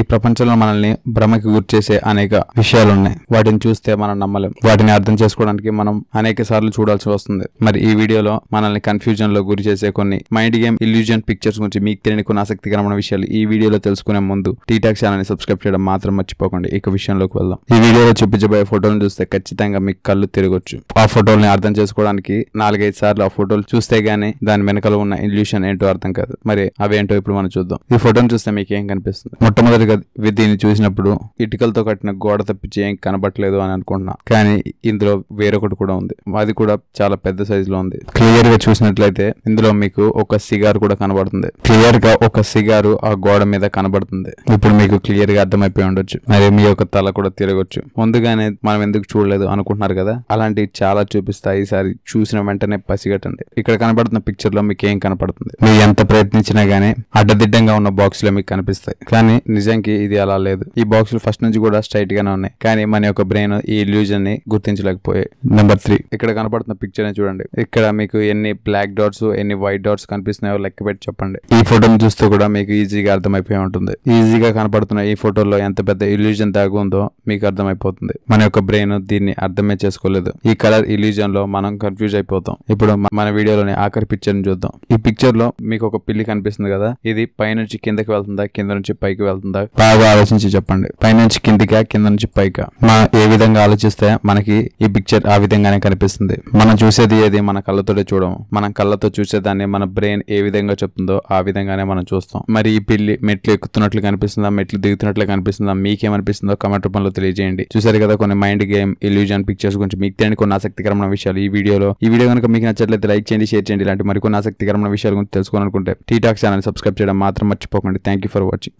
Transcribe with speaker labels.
Speaker 1: ఈ ప్రపంచంలో మనల్ని భ్రమకి గురిచేసే అనేక విషయాలు ఉన్నాయి వాటిని చూస్తే మనం నమ్మలేం వాటిని అర్థం చేసుకోవడానికి మనం అనేక సార్లు చూడాల్సి వస్తుంది మరి ఈ వీడియోలో మనల్ని కన్ఫ్యూజన్ లో గురి చేసే కొన్ని మైండ్ గేమ్ ఇల్యూజన్ పిక్చర్స్ గురించి మీకు తెలియని కొన్ని ఆసక్తికరమైన విషయాలు ఈ వీడియోలో తెలుసుకునే ముందు టీటాక్ ఛానల్ ని సబ్స్క్రైబ్ చేయడం మాత్రం మర్చిపోకండి ఇక విషయంలోకి వెళ్దాం ఈ వీడియోలో చూపించబోయే ఫోటోలు చూస్తే ఖచ్చితంగా మీకు కళ్ళు తిరగొచ్చు ఆ ఫోటోల్ని అర్థం చేసుకోవడానికి నాలుగైదు సార్లు ఆ ఫోటోలు చూస్తే గానీ దాని వెనకాల ఉన్న ఇల్యూషన్ ఏంటో అర్థం కాదు మరి అవేంటో ఇప్పుడు మనం చూద్దాం ఈ ఫోటోని చూస్తే మీకు ఏం కనిపిస్తుంది మొట్టమొదటి మొదటిసారిగా దీన్ని చూసినప్పుడు ఇటుకలతో కట్టిన గోడ తప్పించి ఏం కనబట్టలేదు అని అనుకుంటున్నా కానీ ఇందులో వేరొకటి కూడా ఉంది అది కూడా చాలా పెద్ద సైజ్ లో ఉంది క్లియర్ గా చూసినట్లయితే ఇందులో మీకు ఒక సిగార్ కూడా కనబడుతుంది క్లియర్ గా ఒక సిగారు ఆ గోడ మీద కనబడుతుంది ఇప్పుడు మీకు క్లియర్ గా అర్థమైపోయి ఉండొచ్చు మరి మీ యొక్క తల కూడా తిరగొచ్చు ముందుగానే మనం ఎందుకు చూడలేదు అనుకుంటున్నారు కదా అలాంటివి చాలా చూపిస్తాయి ఈసారి చూసిన వెంటనే పసిగట్టండి ఇక్కడ కనబడుతున్న పిక్చర్ లో మీకు ఏం కనపడుతుంది మీరు ఎంత ప్రయత్నించినా గానీ అడ్డదిడ్డంగా ఉన్న బాక్స్ లో మీకు కనిపిస్తాయి కానీ నిజంగా నిజంకి ఇది అలా లేదు ఈ బాక్సులు ఫస్ట్ నుంచి కూడా స్ట్రైట్ గానే ఉన్నాయి కానీ మన యొక్క బ్రెయిన్ ఈ ఇల్యూజన్ ని గుర్తించలేకపోయాయి నెంబర్ త్రీ ఇక్కడ కనపడుతున్న పిక్చర్ ని చూడండి ఇక్కడ మీకు ఎన్ని బ్లాక్ డాట్స్ ఎన్ని వైట్ డాట్స్ కనిపిస్తున్నాయో లెక్క పెట్టి చెప్పండి ఈ ఫోటోని చూస్తూ కూడా మీకు ఈజీగా అర్థమైపోయి ఉంటుంది ఈజీగా కనపడుతున్న ఈ ఫోటోలో ఎంత పెద్ద ఇల్యూజన్ దాగు ఉందో మీకు అర్థమైపోతుంది మన యొక్క బ్రెయిన్ దీన్ని అర్థమే చేసుకోలేదు ఈ కలర్ ఇల్యూజన్ లో మనం కన్ఫ్యూజ్ అయిపోతాం ఇప్పుడు మన వీడియోలోని ఆఖరి పిక్చర్ ని చూద్దాం ఈ పిక్చర్ లో మీకు ఒక పిల్లి కనిపిస్తుంది కదా ఇది పైనుంచి కిందకి వెళ్తుందా కింద నుంచి పైకి వెళ్తుందా బాగా ఆలోచించి చెప్పండి పైనుంచి కిందిగా కింద నుంచి పైగా మనం ఏ విధంగా ఆలోచిస్తే మనకి ఈ పిక్చర్ ఆ విధంగానే కనిపిస్తుంది మనం చూసేది ఏది మన కళ్ళతోటే చూడము మనం కళ్ళతో చూసేదాన్ని మన బ్రెయిన్ ఏ విధంగా చెప్తుందో ఆ విధంగానే మనం చూస్తాం మరి ఈ పిల్లి మెట్లు ఎక్కుతున్నట్లు కనిపిస్తుందా మెట్లు దిగుతున్నట్లు కనిపిస్తుందా మీకేమనిపిస్తుందో కమెంట్ రూపంలో తెలియజేయండి చూసారు కదా కొన్ని మైండ్ గేమ్ ఇల్యూజన్ పిక్చర్స్ గురించి మీకు తెలియని కొన్ని ఆసక్తికరమైన విషయాలు ఈ వీడియోలో ఈ వీడియో కనుక మీకు నచ్చట్లయితే లైక్ చేయండి షేర్ చేయండి ఇలాంటి మరికొన్ని ఆసక్తికరమైన విషయాల గురించి తెలుసుకోవాలనుకుంటే టీటాక్ ఛానల్ సబ్స్క్రైబ్ చేయడం మాత్రం మర్చిపోకండి థ్యాంక్ యూ ఫర్ వాచింగ్